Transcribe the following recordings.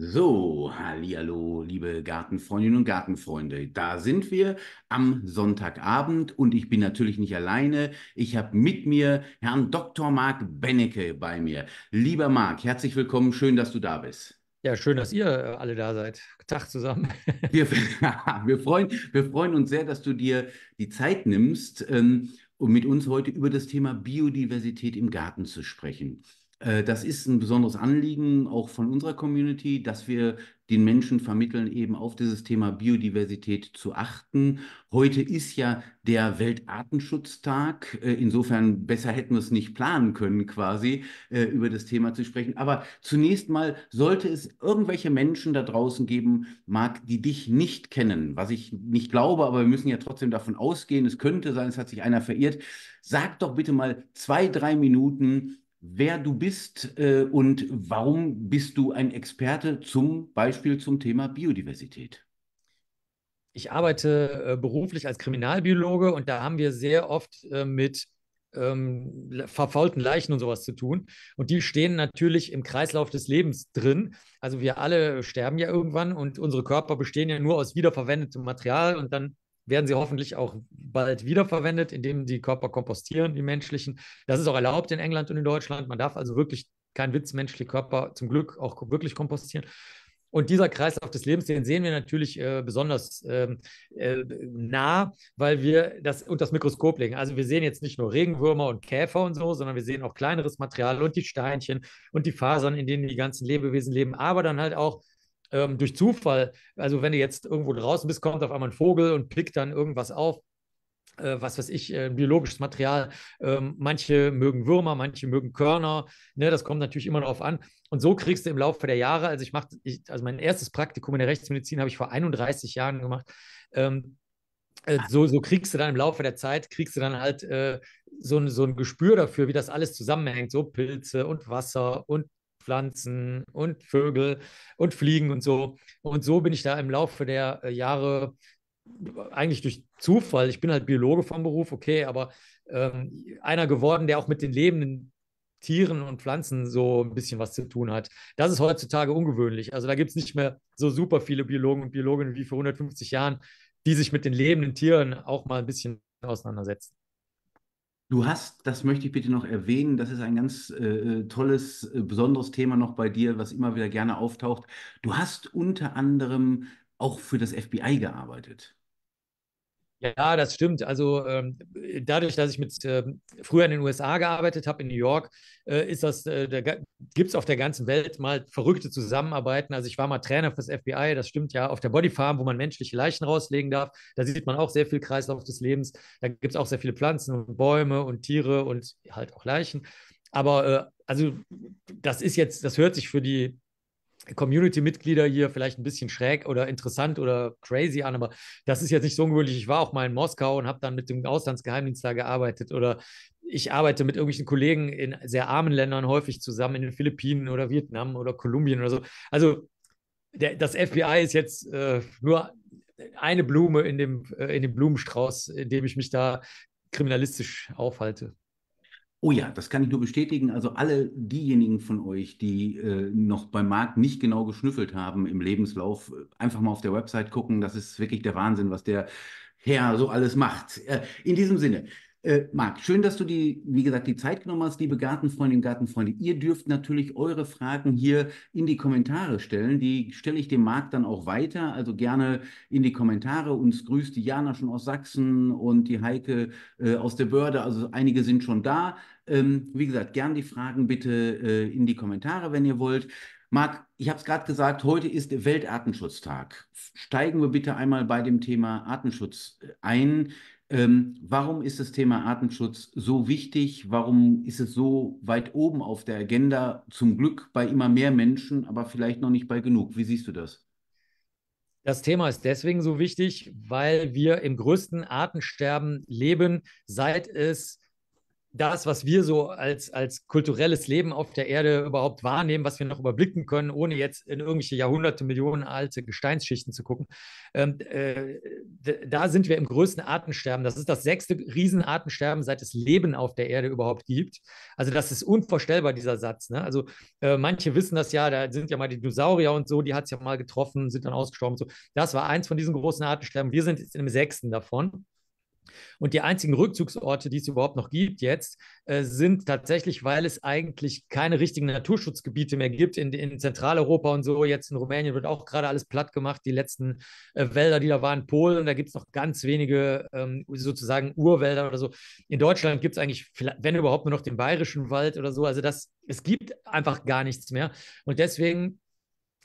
So, hallo, liebe Gartenfreundinnen und Gartenfreunde. Da sind wir am Sonntagabend und ich bin natürlich nicht alleine. Ich habe mit mir Herrn Dr. Marc Bennecke bei mir. Lieber Marc, herzlich willkommen. Schön, dass du da bist. Ja, schön, dass ihr äh, alle da seid. Tag zusammen. wir, wir, freuen, wir freuen uns sehr, dass du dir die Zeit nimmst, ähm, um mit uns heute über das Thema Biodiversität im Garten zu sprechen. Äh, das ist ein besonderes Anliegen auch von unserer Community, dass wir den Menschen vermitteln, eben auf dieses Thema Biodiversität zu achten. Heute ist ja der Weltartenschutztag. Äh, insofern besser hätten wir es nicht planen können, quasi äh, über das Thema zu sprechen. Aber zunächst mal sollte es irgendwelche Menschen da draußen geben, mag, die dich nicht kennen, was ich nicht glaube, aber wir müssen ja trotzdem davon ausgehen, es könnte sein, es hat sich einer verirrt. Sag doch bitte mal zwei, drei Minuten, wer du bist äh, und warum bist du ein Experte zum Beispiel zum Thema Biodiversität? Ich arbeite äh, beruflich als Kriminalbiologe und da haben wir sehr oft äh, mit ähm, verfaulten Leichen und sowas zu tun. Und die stehen natürlich im Kreislauf des Lebens drin. Also wir alle sterben ja irgendwann und unsere Körper bestehen ja nur aus wiederverwendetem Material und dann werden sie hoffentlich auch bald wiederverwendet, indem die Körper kompostieren, die menschlichen. Das ist auch erlaubt in England und in Deutschland. Man darf also wirklich, kein Witz, menschliche Körper zum Glück auch wirklich kompostieren. Und dieser Kreislauf des Lebens, den sehen wir natürlich äh, besonders ähm, äh, nah, weil wir das unter das Mikroskop legen. Also wir sehen jetzt nicht nur Regenwürmer und Käfer und so, sondern wir sehen auch kleineres Material und die Steinchen und die Fasern, in denen die ganzen Lebewesen leben, aber dann halt auch ähm, durch Zufall, also wenn du jetzt irgendwo draußen bist, kommt auf einmal ein Vogel und pickt dann irgendwas auf, äh, was weiß ich, äh, biologisches Material. Ähm, manche mögen Würmer, manche mögen Körner. Ne, das kommt natürlich immer darauf an. Und so kriegst du im Laufe der Jahre, also ich mache, also mein erstes Praktikum in der Rechtsmedizin habe ich vor 31 Jahren gemacht. Ähm, äh, so, so kriegst du dann im Laufe der Zeit, kriegst du dann halt äh, so, ein, so ein Gespür dafür, wie das alles zusammenhängt, so Pilze und Wasser und Pflanzen und Vögel und Fliegen und so. Und so bin ich da im Laufe der äh, Jahre eigentlich durch Zufall, ich bin halt Biologe vom Beruf, okay, aber ähm, einer geworden, der auch mit den lebenden Tieren und Pflanzen so ein bisschen was zu tun hat. Das ist heutzutage ungewöhnlich. Also da gibt es nicht mehr so super viele Biologen und Biologinnen wie vor 150 Jahren, die sich mit den lebenden Tieren auch mal ein bisschen auseinandersetzen. Du hast, das möchte ich bitte noch erwähnen, das ist ein ganz äh, äh tolles, äh, besonderes Thema noch bei dir, was immer wieder gerne auftaucht. Du hast unter anderem auch für das FBI gearbeitet. Ja, das stimmt. Also ähm, dadurch, dass ich mit äh, früher in den USA gearbeitet habe, in New York, äh, ist das, äh, gibt es auf der ganzen Welt mal verrückte Zusammenarbeiten. Also ich war mal Trainer fürs FBI, das stimmt ja, auf der Body Farm, wo man menschliche Leichen rauslegen darf. Da sieht man auch sehr viel Kreislauf des Lebens. Da gibt es auch sehr viele Pflanzen und Bäume und Tiere und halt auch Leichen. Aber äh, also das ist jetzt, das hört sich für die Community-Mitglieder hier vielleicht ein bisschen schräg oder interessant oder crazy an, aber das ist jetzt nicht so ungewöhnlich. Ich war auch mal in Moskau und habe dann mit dem Auslandsgeheimdienst da gearbeitet oder ich arbeite mit irgendwelchen Kollegen in sehr armen Ländern häufig zusammen, in den Philippinen oder Vietnam oder Kolumbien oder so. Also der, das FBI ist jetzt äh, nur eine Blume in dem, äh, in dem Blumenstrauß, in dem ich mich da kriminalistisch aufhalte. Oh ja, das kann ich nur bestätigen. Also alle diejenigen von euch, die äh, noch beim Markt nicht genau geschnüffelt haben im Lebenslauf, äh, einfach mal auf der Website gucken. Das ist wirklich der Wahnsinn, was der Herr so alles macht. Äh, in diesem Sinne, äh, Marc, schön, dass du die, wie gesagt, die Zeit genommen hast, liebe Gartenfreundinnen und Gartenfreunde. Ihr dürft natürlich eure Fragen hier in die Kommentare stellen. Die stelle ich dem Marc dann auch weiter. Also gerne in die Kommentare. Uns grüßt die Jana schon aus Sachsen und die Heike äh, aus der Börde. Also einige sind schon da. Ähm, wie gesagt, gerne die Fragen bitte äh, in die Kommentare, wenn ihr wollt. Marc, ich habe es gerade gesagt, heute ist Weltartenschutztag. Steigen wir bitte einmal bei dem Thema Artenschutz äh, ein. Ähm, warum ist das Thema Artenschutz so wichtig? Warum ist es so weit oben auf der Agenda? Zum Glück bei immer mehr Menschen, aber vielleicht noch nicht bei genug. Wie siehst du das? Das Thema ist deswegen so wichtig, weil wir im größten Artensterben leben, seit es das, was wir so als, als kulturelles Leben auf der Erde überhaupt wahrnehmen, was wir noch überblicken können, ohne jetzt in irgendwelche Jahrhunderte, Millionen alte Gesteinsschichten zu gucken, ähm, äh, da sind wir im größten Artensterben. Das ist das sechste Riesenartensterben, seit es Leben auf der Erde überhaupt gibt. Also das ist unvorstellbar, dieser Satz. Ne? Also äh, manche wissen das ja, da sind ja mal die Dinosaurier und so, die hat es ja mal getroffen, sind dann ausgestorben. So. Das war eins von diesen großen Artensterben. Wir sind jetzt im sechsten davon. Und die einzigen Rückzugsorte, die es überhaupt noch gibt jetzt, äh, sind tatsächlich, weil es eigentlich keine richtigen Naturschutzgebiete mehr gibt in, in Zentraleuropa und so. Jetzt in Rumänien wird auch gerade alles platt gemacht, die letzten äh, Wälder, die da waren, Polen, da gibt es noch ganz wenige ähm, sozusagen Urwälder oder so. In Deutschland gibt es eigentlich, wenn überhaupt, nur noch den bayerischen Wald oder so. Also das, es gibt einfach gar nichts mehr. Und deswegen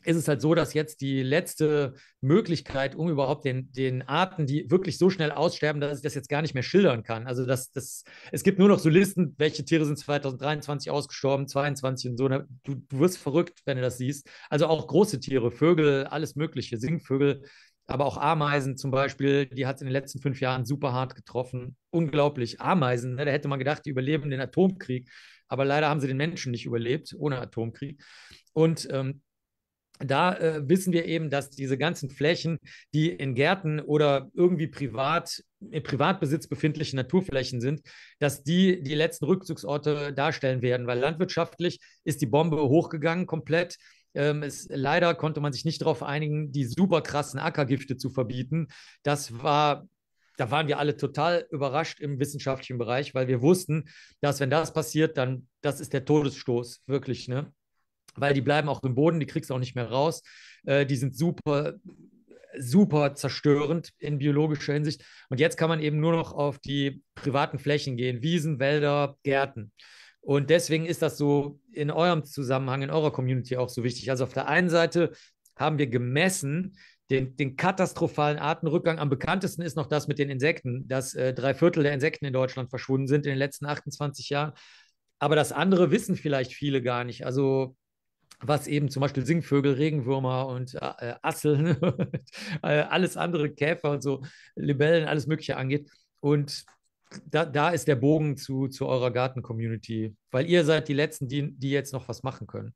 ist es halt so, dass jetzt die letzte Möglichkeit, um überhaupt den, den Arten, die wirklich so schnell aussterben, dass ich das jetzt gar nicht mehr schildern kann. Also das, das, es gibt nur noch so Listen, welche Tiere sind 2023 ausgestorben, 22 und so. Du, du wirst verrückt, wenn du das siehst. Also auch große Tiere, Vögel, alles Mögliche, Singvögel, aber auch Ameisen zum Beispiel, die hat es in den letzten fünf Jahren super hart getroffen. Unglaublich. Ameisen, ne? da hätte man gedacht, die überleben den Atomkrieg. Aber leider haben sie den Menschen nicht überlebt ohne Atomkrieg. Und ähm, da äh, wissen wir eben, dass diese ganzen Flächen, die in Gärten oder irgendwie privat im Privatbesitz befindliche Naturflächen sind, dass die die letzten Rückzugsorte darstellen werden, weil landwirtschaftlich ist die Bombe hochgegangen komplett. Ähm, es, leider konnte man sich nicht darauf einigen, die super krassen Ackergifte zu verbieten. Das war, da waren wir alle total überrascht im wissenschaftlichen Bereich, weil wir wussten, dass wenn das passiert, dann das ist der Todesstoß wirklich. Ne? weil die bleiben auch im Boden, die kriegst du auch nicht mehr raus. Äh, die sind super, super zerstörend in biologischer Hinsicht. Und jetzt kann man eben nur noch auf die privaten Flächen gehen, Wiesen, Wälder, Gärten. Und deswegen ist das so in eurem Zusammenhang, in eurer Community auch so wichtig. Also auf der einen Seite haben wir gemessen, den, den katastrophalen Artenrückgang. Am bekanntesten ist noch das mit den Insekten, dass äh, drei Viertel der Insekten in Deutschland verschwunden sind in den letzten 28 Jahren. Aber das andere wissen vielleicht viele gar nicht. Also was eben zum Beispiel Singvögel, Regenwürmer und äh, äh Asseln, äh, alles andere, Käfer und so, Libellen, alles Mögliche angeht. Und da, da ist der Bogen zu, zu eurer Garten-Community, weil ihr seid die Letzten, die, die jetzt noch was machen können.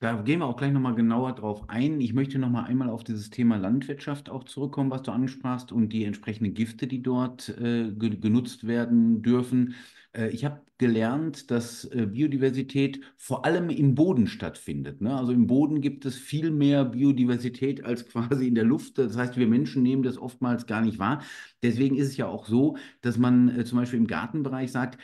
Da gehen wir auch gleich nochmal genauer drauf ein. Ich möchte nochmal einmal auf dieses Thema Landwirtschaft auch zurückkommen, was du ansprachst und die entsprechenden Gifte, die dort äh, ge genutzt werden dürfen. Äh, ich habe gelernt, dass äh, Biodiversität vor allem im Boden stattfindet. Ne? Also im Boden gibt es viel mehr Biodiversität als quasi in der Luft. Das heißt, wir Menschen nehmen das oftmals gar nicht wahr. Deswegen ist es ja auch so, dass man äh, zum Beispiel im Gartenbereich sagt,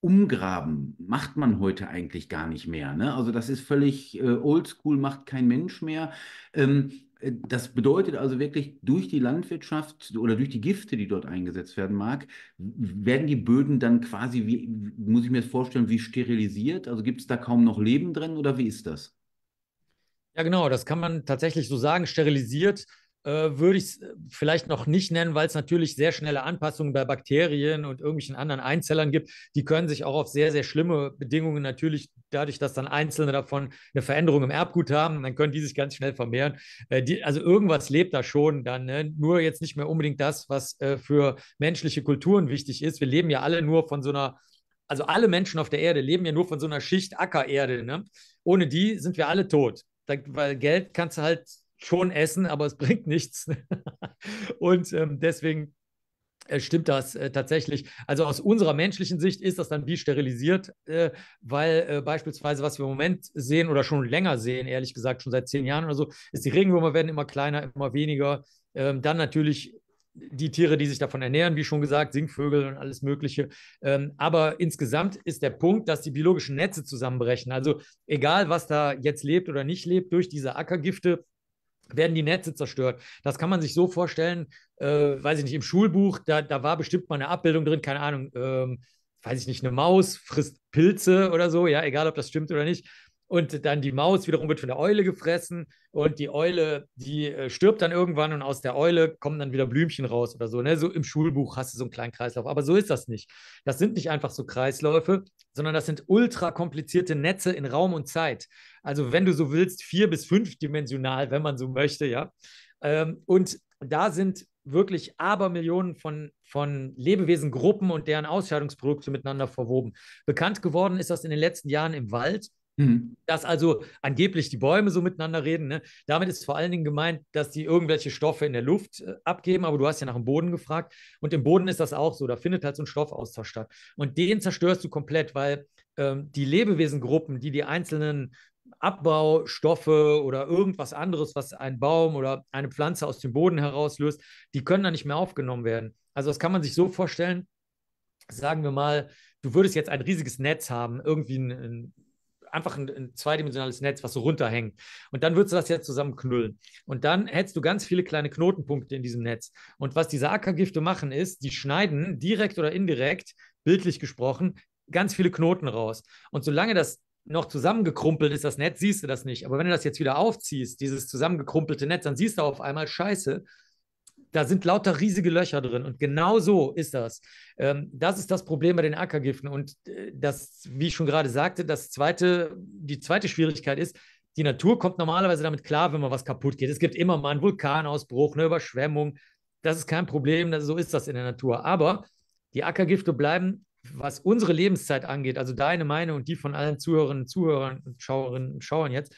Umgraben macht man heute eigentlich gar nicht mehr. Ne? Also das ist völlig äh, oldschool, macht kein Mensch mehr. Ähm, äh, das bedeutet also wirklich, durch die Landwirtschaft oder durch die Gifte, die dort eingesetzt werden mag, werden die Böden dann quasi, wie, muss ich mir das vorstellen, wie sterilisiert? Also gibt es da kaum noch Leben drin oder wie ist das? Ja, genau, das kann man tatsächlich so sagen, sterilisiert. Äh, würde ich es äh, vielleicht noch nicht nennen, weil es natürlich sehr schnelle Anpassungen bei Bakterien und irgendwelchen anderen Einzellern gibt. Die können sich auch auf sehr, sehr schlimme Bedingungen natürlich dadurch, dass dann Einzelne davon eine Veränderung im Erbgut haben, dann können die sich ganz schnell vermehren. Äh, die, also irgendwas lebt da schon dann. Ne? Nur jetzt nicht mehr unbedingt das, was äh, für menschliche Kulturen wichtig ist. Wir leben ja alle nur von so einer also alle Menschen auf der Erde leben ja nur von so einer Schicht Ackererde. Ne? Ohne die sind wir alle tot. Da, weil Geld kannst du halt schon essen, aber es bringt nichts. und ähm, deswegen äh, stimmt das äh, tatsächlich. Also aus unserer menschlichen Sicht ist das dann wie sterilisiert, äh, weil äh, beispielsweise, was wir im Moment sehen oder schon länger sehen, ehrlich gesagt, schon seit zehn Jahren oder so, ist, die Regenwürmer werden immer kleiner, immer weniger. Ähm, dann natürlich die Tiere, die sich davon ernähren, wie schon gesagt, Singvögel und alles Mögliche. Ähm, aber insgesamt ist der Punkt, dass die biologischen Netze zusammenbrechen. Also egal, was da jetzt lebt oder nicht lebt, durch diese Ackergifte werden die Netze zerstört. Das kann man sich so vorstellen, äh, weiß ich nicht, im Schulbuch, da, da war bestimmt mal eine Abbildung drin, keine Ahnung, ähm, weiß ich nicht, eine Maus frisst Pilze oder so, ja, egal ob das stimmt oder nicht. Und dann die Maus wiederum wird von der Eule gefressen und die Eule, die äh, stirbt dann irgendwann und aus der Eule kommen dann wieder Blümchen raus oder so. Ne? So im Schulbuch hast du so einen kleinen Kreislauf, aber so ist das nicht. Das sind nicht einfach so Kreisläufe, sondern das sind ultra komplizierte Netze in Raum und Zeit. Also wenn du so willst, vier- bis fünfdimensional, wenn man so möchte, ja. Ähm, und da sind wirklich Abermillionen von, von Lebewesengruppen und deren Ausscheidungsprodukte miteinander verwoben. Bekannt geworden ist das in den letzten Jahren im Wald. Mhm. Dass also angeblich die Bäume so miteinander reden. Ne? Damit ist vor allen Dingen gemeint, dass die irgendwelche Stoffe in der Luft äh, abgeben, aber du hast ja nach dem Boden gefragt. Und im Boden ist das auch so. Da findet halt so ein Stoffaustausch statt. Und den zerstörst du komplett, weil ähm, die Lebewesengruppen, die die einzelnen Abbaustoffe oder irgendwas anderes, was ein Baum oder eine Pflanze aus dem Boden herauslöst, die können dann nicht mehr aufgenommen werden. Also das kann man sich so vorstellen, sagen wir mal, du würdest jetzt ein riesiges Netz haben, irgendwie ein, ein einfach ein, ein, zweidimensionales Netz, was so runterhängt. Und dann würdest du das jetzt zusammenknüllen. Und dann hättest du ganz viele kleine Knotenpunkte in diesem Netz. Und was diese Ackergifte machen, ist, die schneiden direkt oder indirekt, bildlich gesprochen, ganz viele Knoten raus. Und solange das noch zusammengekrumpelt ist das Netz, siehst du das nicht. Aber wenn du das jetzt wieder aufziehst, dieses zusammengekrumpelte Netz, dann siehst du auf einmal Scheiße. Da sind lauter riesige Löcher drin. Und genau so ist das. Ähm, das ist das Problem bei den Ackergiften. Und äh, das, wie ich schon gerade sagte, das zweite, die zweite Schwierigkeit ist, die Natur kommt normalerweise damit klar, wenn mal was kaputt geht. Es gibt immer mal einen Vulkanausbruch, eine Überschwemmung. Das ist kein Problem, so ist das in der Natur. Aber die Ackergifte bleiben was unsere Lebenszeit angeht, also deine Meinung und die von allen Zuhörerinnen, Zuhörern und Schauerinnen und Schauern jetzt,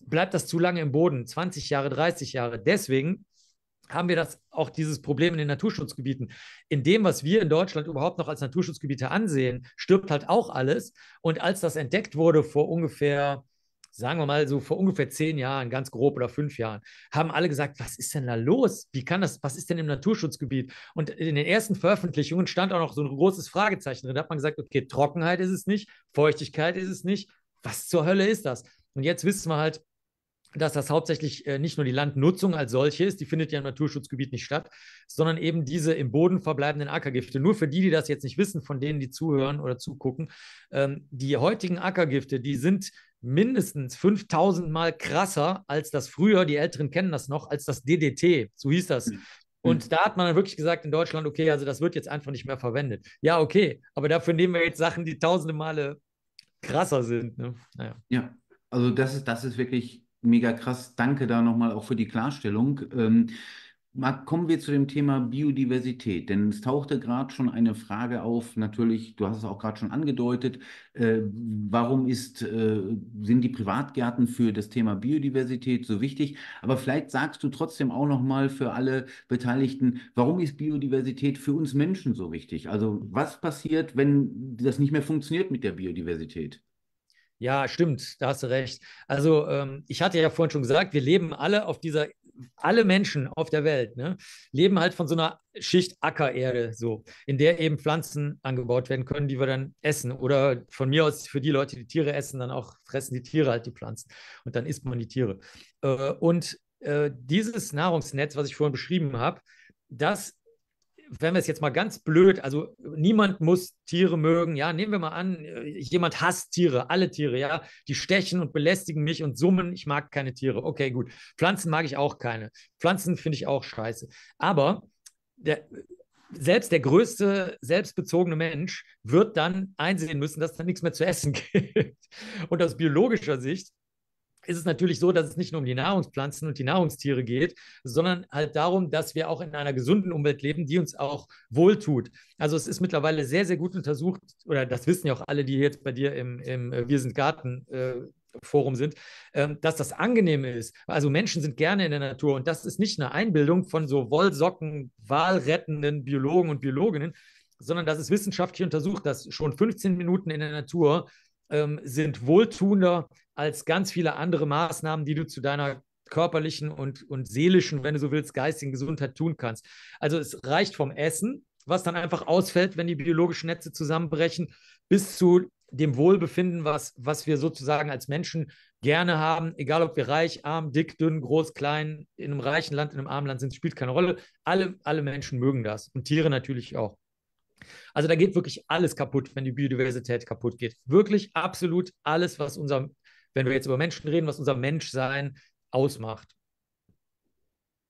bleibt das zu lange im Boden, 20 Jahre, 30 Jahre. Deswegen haben wir das auch dieses Problem in den Naturschutzgebieten. In dem, was wir in Deutschland überhaupt noch als Naturschutzgebiete ansehen, stirbt halt auch alles. Und als das entdeckt wurde vor ungefähr sagen wir mal so vor ungefähr zehn Jahren, ganz grob oder fünf Jahren, haben alle gesagt, was ist denn da los? Wie kann das, was ist denn im Naturschutzgebiet? Und in den ersten Veröffentlichungen stand auch noch so ein großes Fragezeichen drin. Da hat man gesagt, okay, Trockenheit ist es nicht, Feuchtigkeit ist es nicht. Was zur Hölle ist das? Und jetzt wissen wir halt, dass das hauptsächlich äh, nicht nur die Landnutzung als solche ist, die findet ja im Naturschutzgebiet nicht statt, sondern eben diese im Boden verbleibenden Ackergifte. Nur für die, die das jetzt nicht wissen, von denen, die zuhören oder zugucken, ähm, die heutigen Ackergifte, die sind mindestens 5000 Mal krasser als das früher, die Älteren kennen das noch, als das DDT, so hieß das. Hm. Und hm. da hat man dann wirklich gesagt in Deutschland, okay, also das wird jetzt einfach nicht mehr verwendet. Ja, okay, aber dafür nehmen wir jetzt Sachen, die tausende Male krasser sind. Ne? Naja. Ja, also das ist, das ist wirklich mega krass. Danke da nochmal auch für die Klarstellung. Ähm, Marc, kommen wir zu dem Thema Biodiversität, denn es tauchte gerade schon eine Frage auf, natürlich, du hast es auch gerade schon angedeutet, äh, warum ist, äh, sind die Privatgärten für das Thema Biodiversität so wichtig? Aber vielleicht sagst du trotzdem auch nochmal für alle Beteiligten, warum ist Biodiversität für uns Menschen so wichtig? Also was passiert, wenn das nicht mehr funktioniert mit der Biodiversität? Ja, stimmt, da hast du recht. Also, ähm, ich hatte ja vorhin schon gesagt, wir leben alle auf dieser, alle Menschen auf der Welt, ne, leben halt von so einer Schicht Ackererde, so, in der eben Pflanzen angebaut werden können, die wir dann essen. Oder von mir aus für die Leute, die Tiere essen, dann auch fressen die Tiere halt die Pflanzen und dann isst man die Tiere. Äh, und äh, dieses Nahrungsnetz, was ich vorhin beschrieben habe, das wenn wir es jetzt mal ganz blöd, also niemand muss Tiere mögen, ja, nehmen wir mal an, äh, jemand hasst Tiere, alle Tiere, ja, die stechen und belästigen mich und summen, ich mag keine Tiere. Okay, gut. Pflanzen mag ich auch keine. Pflanzen finde ich auch scheiße. Aber der, selbst der größte selbstbezogene Mensch wird dann einsehen müssen, dass da nichts mehr zu essen gibt. Und aus biologischer Sicht ist es natürlich so, dass es nicht nur um die Nahrungspflanzen und die Nahrungstiere geht, sondern halt darum, dass wir auch in einer gesunden Umwelt leben, die uns auch wohltut. Also es ist mittlerweile sehr, sehr gut untersucht, oder das wissen ja auch alle, die jetzt bei dir im, im äh, Wir sind Garten. Äh, Forum sind, ähm, dass das angenehm ist. Also Menschen sind gerne in der Natur und das ist nicht eine Einbildung von so Wollsocken, wahlrettenden Biologen und Biologinnen, sondern das ist wissenschaftlich untersucht, dass schon 15 Minuten in der Natur ähm, sind wohltuender als ganz viele andere Maßnahmen, die du zu deiner körperlichen und, und seelischen, wenn du so willst, geistigen Gesundheit tun kannst. Also es reicht vom Essen, was dann einfach ausfällt, wenn die biologischen Netze zusammenbrechen, bis zu dem Wohlbefinden, was, was wir sozusagen als Menschen gerne haben, egal ob wir reich, arm, dick, dünn, groß, klein, in einem reichen Land, in einem armen Land sind, spielt keine Rolle. Alle, alle Menschen mögen das und Tiere natürlich auch. Also da geht wirklich alles kaputt, wenn die Biodiversität kaputt geht. Wirklich absolut alles, was unser wenn wir jetzt über Menschen reden, was unser Menschsein ausmacht.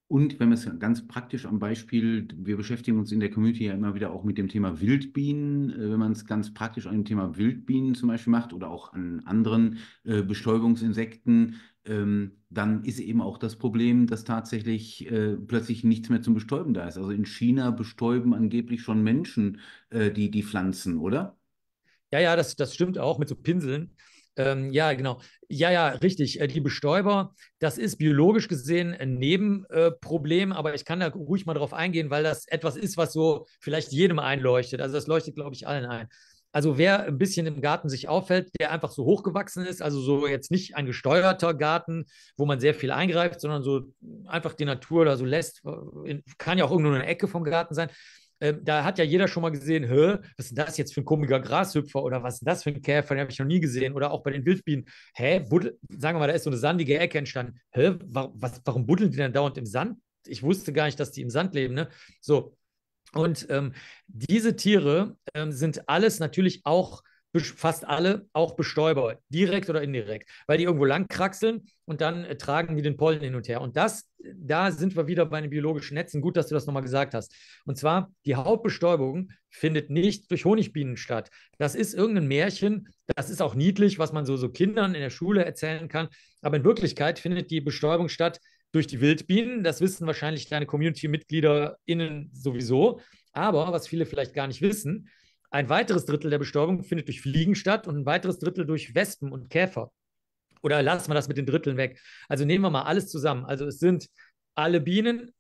Und wenn wir es ganz praktisch am Beispiel, wir beschäftigen uns in der Community ja immer wieder auch mit dem Thema Wildbienen. Äh, wenn man es ganz praktisch an dem Thema Wildbienen zum Beispiel macht oder auch an anderen äh, Bestäubungsinsekten, ähm, dann ist eben auch das Problem, dass tatsächlich äh, plötzlich nichts mehr zum Bestäuben da ist. Also in China bestäuben angeblich schon Menschen äh, die, die Pflanzen, oder? Ja, ja, das, das stimmt auch mit so Pinseln. Ähm, ja, genau. Ja, ja, richtig. Äh, die Bestäuber, das ist biologisch gesehen ein Nebenproblem, aber ich kann da ruhig mal drauf eingehen, weil das etwas ist, was so vielleicht jedem einleuchtet. Also das leuchtet, glaube ich, allen ein. Also wer ein bisschen im Garten sich auffällt, der einfach so hochgewachsen ist, also so jetzt nicht ein gesteuerter Garten, wo man sehr viel eingreift, sondern so einfach die Natur da so lässt, äh, kann ja auch irgendwo eine Ecke vom Garten sein. Ähm, da hat ja jeder schon mal gesehen, Hä, was ist das jetzt für ein komischer Grashüpfer oder was ist das für ein Käfer, den habe ich noch nie gesehen. Oder auch bei den Wildbienen, hä, buddel, sagen wir mal, da ist so eine sandige Ecke entstanden. Hä, wa was, warum buddeln die denn dauernd im Sand? Ich wusste gar nicht, dass die im Sand leben. Ne? So. Und ähm, diese Tiere ähm, sind alles natürlich auch fast alle auch Bestäuber, direkt oder indirekt, weil die irgendwo lang kraxeln und dann äh, tragen die den Pollen hin und her. Und das, da sind wir wieder bei den biologischen Netzen. Gut, dass du das nochmal gesagt hast. Und zwar, die Hauptbestäubung findet nicht durch Honigbienen statt. Das ist irgendein Märchen, das ist auch niedlich, was man so, so Kindern in der Schule erzählen kann. Aber in Wirklichkeit findet die Bestäubung statt durch die Wildbienen. Das wissen wahrscheinlich deine Community-MitgliederInnen sowieso. Aber was viele vielleicht gar nicht wissen, ein weiteres Drittel der Bestäubung findet durch Fliegen statt und ein weiteres Drittel durch Wespen und Käfer. Oder lassen wir das mit den Dritteln weg. Also nehmen wir mal alles zusammen. Also es sind alle Bienen,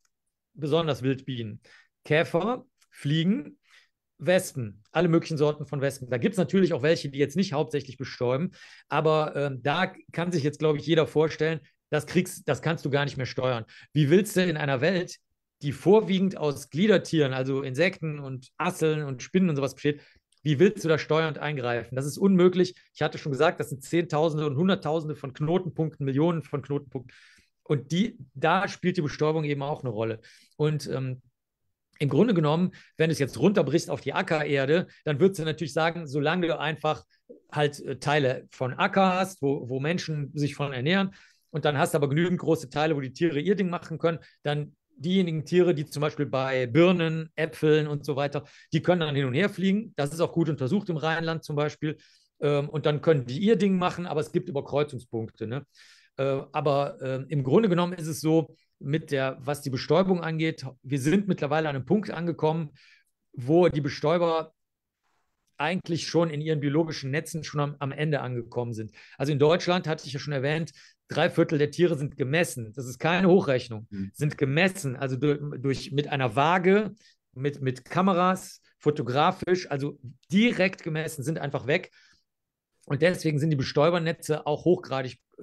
besonders Wildbienen, Käfer, Fliegen, Wespen, alle möglichen Sorten von Wespen. Da gibt es natürlich auch welche, die jetzt nicht hauptsächlich bestäuben, aber äh, da kann sich jetzt, glaube ich, jeder vorstellen, das, kriegst, das kannst du gar nicht mehr steuern. Wie willst du in einer Welt, die vorwiegend aus Gliedertieren, also Insekten und Asseln und Spinnen und sowas besteht, wie willst du da steuernd eingreifen? Das ist unmöglich. Ich hatte schon gesagt, das sind Zehntausende und Hunderttausende von Knotenpunkten, Millionen von Knotenpunkten. Und die, da spielt die Bestäubung eben auch eine Rolle. Und ähm, im Grunde genommen, wenn es jetzt runterbrichst auf die Ackererde, dann würdest du natürlich sagen, solange du einfach halt äh, Teile von Acker hast, wo, wo Menschen sich von ernähren, und dann hast du aber genügend große Teile, wo die Tiere ihr Ding machen können, dann diejenigen Tiere, die zum Beispiel bei Birnen, Äpfeln und so weiter, die können dann hin und her fliegen. Das ist auch gut untersucht im Rheinland zum Beispiel. Ähm, und dann können die ihr Ding machen, aber es gibt Überkreuzungspunkte. Ne? Äh, aber äh, im Grunde genommen ist es so, mit der, was die Bestäubung angeht, wir sind mittlerweile an einem Punkt angekommen, wo die Bestäuber eigentlich schon in ihren biologischen Netzen schon am, am, Ende angekommen sind. Also in Deutschland, hatte ich ja schon erwähnt, drei Viertel der Tiere sind gemessen. Das ist keine Hochrechnung, mhm. sind gemessen, also durch, durch, mit einer Waage, mit, mit Kameras, fotografisch, also direkt gemessen, sind einfach weg. Und deswegen sind die Bestäubernetze auch hochgradig äh,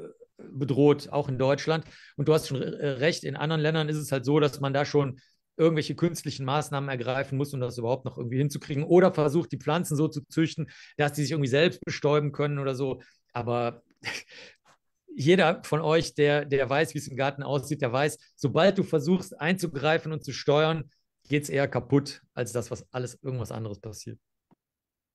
bedroht, auch in Deutschland. Und du hast schon äh, recht, in anderen Ländern ist es halt so, dass man da schon irgendwelche künstlichen Maßnahmen ergreifen muss, um das überhaupt noch irgendwie hinzukriegen. Oder versucht, die Pflanzen so zu züchten, dass die sich irgendwie selbst bestäuben können oder so. Aber jeder von euch, der, der weiß, wie es im Garten aussieht, der weiß, sobald du versuchst einzugreifen und zu steuern, geht es eher kaputt, als das, was alles irgendwas anderes passiert.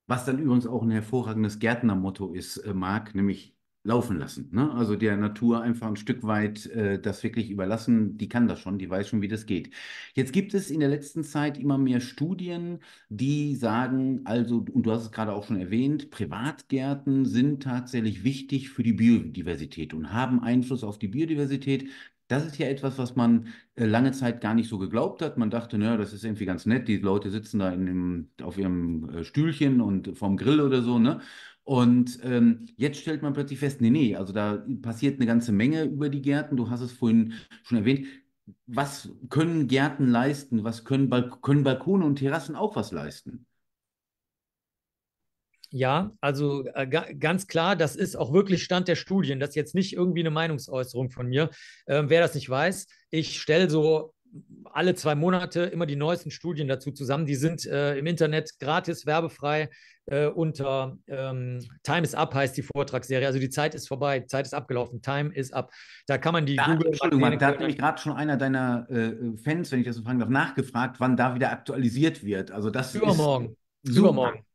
Was dann übrigens auch ein hervorragendes Gärtnermotto ist, äh, Marc, nämlich laufen lassen. Ne? Also der Natur einfach ein Stück weit äh, das wirklich überlassen. Die kann das schon, die weiß schon, wie das geht. Jetzt gibt es in der letzten Zeit immer mehr Studien, die sagen, also, und du hast es gerade auch schon erwähnt, Privatgärten sind tatsächlich wichtig für die Biodiversität und haben Einfluss auf die Biodiversität. Das ist ja etwas, was man äh, lange Zeit gar nicht so geglaubt hat. Man dachte, naja, das ist irgendwie ganz nett. Die Leute sitzen da in dem, auf ihrem äh, Stühlchen und vorm Grill oder so, ne? Und ähm, jetzt stellt man plötzlich fest, nee, nee, also da passiert eine ganze Menge über die Gärten. Du hast es vorhin schon erwähnt. Was können Gärten leisten? Was können, Balk können Balkone und Terrassen auch was leisten? Ja, also äh, ganz klar, das ist auch wirklich Stand der Studien. Das ist jetzt nicht irgendwie eine Meinungsäußerung von mir. Ähm, wer das nicht weiß, ich stelle so alle zwei Monate immer die neuesten Studien dazu zusammen. Die sind äh, im Internet gratis, werbefrei äh, unter ähm, Time is Up heißt die Vortragsserie. Also die Zeit ist vorbei, Zeit ist abgelaufen, Time is Up. Da kann man die da, Google. Entschuldigung, Mark, da hat nämlich gerade schon einer deiner äh, Fans, wenn ich das so fragen darf, nachgefragt, wann da wieder aktualisiert wird. Also das Übermorgen. Ist Übermorgen.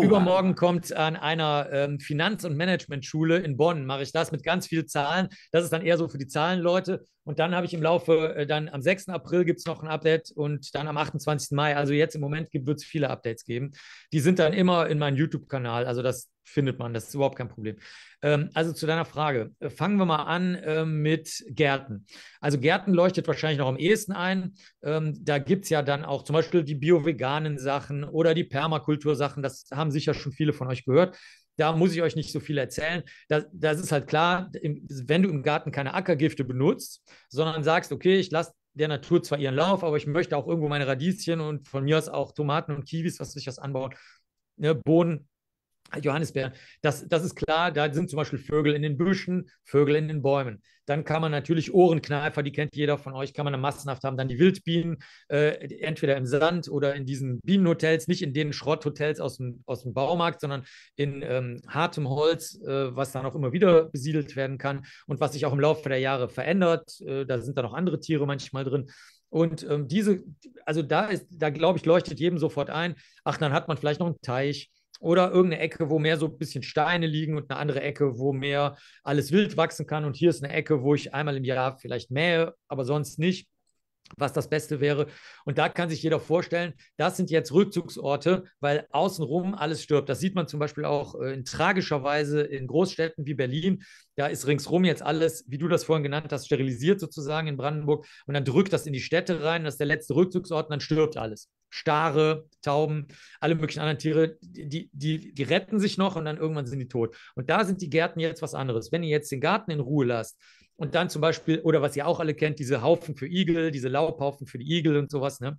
Übermorgen kommt an einer ähm, Finanz- und Management-Schule in Bonn, mache ich das mit ganz vielen Zahlen. Das ist dann eher so für die Zahlenleute. Und dann habe ich im Laufe, äh, dann am 6. April gibt es noch ein Update und dann am 28. Mai, also jetzt im Moment wird es viele Updates geben. Die sind dann immer in meinem YouTube-Kanal. Also das findet man. Das ist überhaupt kein Problem. Ähm, also zu deiner Frage. Äh, fangen wir mal an äh, mit Gärten. Also Gärten leuchtet wahrscheinlich noch am ehesten ein. Ähm, da gibt es ja dann auch zum Beispiel die bio-veganen Sachen oder die Permakultursachen. Das haben sicher schon viele von euch gehört. Da muss ich euch nicht so viel erzählen. Das, das ist halt klar, wenn du im Garten keine Ackergifte benutzt, sondern sagst, okay, ich lasse der Natur zwar ihren Lauf, aber ich möchte auch irgendwo meine Radieschen und von mir aus auch Tomaten und Kiwis, was sich das anbaut, ne, Bohnen Johannisbeeren, das, das ist klar, da sind zum Beispiel Vögel in den Büschen, Vögel in den Bäumen. Dann kann man natürlich Ohrenkneifer, die kennt jeder von euch, kann man massenhaft haben. Dann die Wildbienen, äh, entweder im Sand oder in diesen Bienenhotels, nicht in den Schrotthotels aus dem, aus dem Baumarkt, sondern in ähm, hartem Holz, äh, was dann auch immer wieder besiedelt werden kann und was sich auch im Laufe der Jahre verändert. Äh, da sind dann auch andere Tiere manchmal drin. Und ähm, diese, also da ist, da glaube ich, leuchtet jedem sofort ein, ach, dann hat man vielleicht noch einen Teich oder irgendeine Ecke, wo mehr so ein bisschen Steine liegen und eine andere Ecke, wo mehr alles wild wachsen kann. Und hier ist eine Ecke, wo ich einmal im Jahr vielleicht mähe, aber sonst nicht was das Beste wäre. Und da kann sich jeder vorstellen, das sind jetzt Rückzugsorte, weil außenrum alles stirbt. Das sieht man zum Beispiel auch äh, in tragischer Weise in Großstädten wie Berlin. Da ist ringsrum jetzt alles, wie du das vorhin genannt hast, sterilisiert sozusagen in Brandenburg. Und dann drückt das in die Städte rein, das ist der letzte Rückzugsort und dann stirbt alles. Stare, Tauben, alle möglichen anderen Tiere, die, die, die retten sich noch und dann irgendwann sind die tot. Und da sind die Gärten jetzt was anderes. Wenn ihr jetzt den Garten in Ruhe lasst, und dann zum Beispiel, oder was ihr auch alle kennt, diese Haufen für Igel, diese Laubhaufen für die Igel und sowas, ne?